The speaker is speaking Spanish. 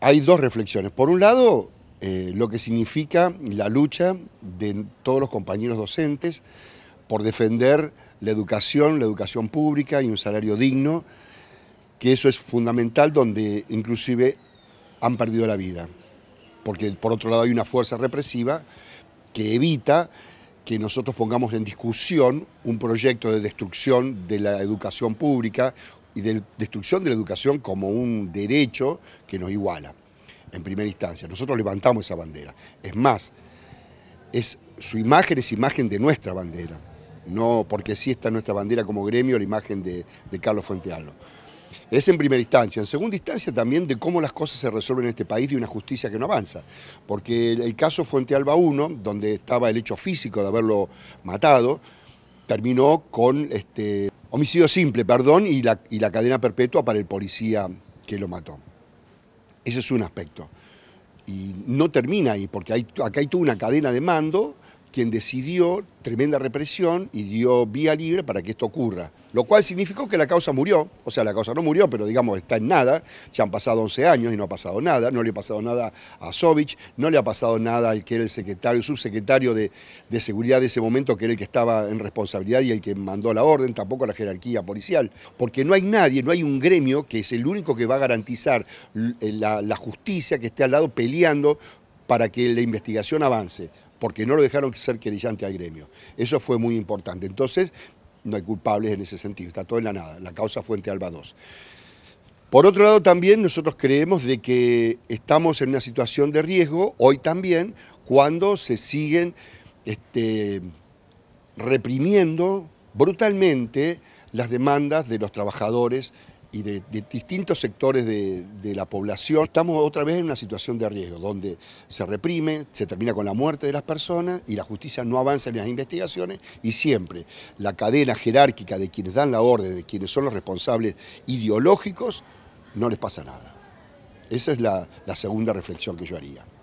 hay dos reflexiones. Por un lado, eh, lo que significa la lucha de todos los compañeros docentes por defender la educación, la educación pública y un salario digno, que eso es fundamental donde inclusive han perdido la vida. Porque por otro lado hay una fuerza represiva que evita que nosotros pongamos en discusión un proyecto de destrucción de la educación pública, y de destrucción de la educación como un derecho que nos iguala, en primera instancia. Nosotros levantamos esa bandera. Es más, es, su imagen es imagen de nuestra bandera, no porque sí está nuestra bandera como gremio la imagen de, Carlos Fuentealdo. Es en primera instancia. En segunda instancia también de cómo las cosas se resuelven en este país de una justicia que no avanza. Porque el, caso Fuente Alba 1, donde estaba el hecho físico de haberlo matado, terminó con este, homicidio simple, perdón, y la, cadena perpetua para el policía que lo mató. Ese es un aspecto. Y no termina ahí, porque hay, acá hay toda una cadena de mando quien decidió tremenda represión y dio vía libre para que esto ocurra. Lo cual significó que la causa murió, o sea, la causa no murió, pero digamos está en nada, ya han pasado 11 años y no ha pasado nada, no le ha pasado nada a Sovich, no le ha pasado nada al que era el secretario, el subsecretario de, seguridad de ese momento, que era el que estaba en responsabilidad y el que mandó la orden, tampoco a la jerarquía policial, porque no hay nadie, no hay un gremio que es el único que va a garantizar eh, la justicia que esté al lado peleando para que la investigación avance porque no lo dejaron ser querellante al gremio. Eso fue muy importante. Entonces, no hay culpables en ese sentido, está todo en la nada. La causa Fuente Alba II. Por otro lado, también nosotros creemos de que estamos en una situación de riesgo, hoy también, cuando se siguen este, reprimiendo brutalmente las demandas de los trabajadores y de, distintos sectores de, la población. Estamos otra vez en una situación de riesgo, donde se reprime, se termina con la muerte de las personas y la justicia no avanza en las investigaciones y siempre la cadena jerárquica de quienes dan la orden, de quienes son los responsables ideológicos, no les pasa nada. Esa es la segunda reflexión que yo haría.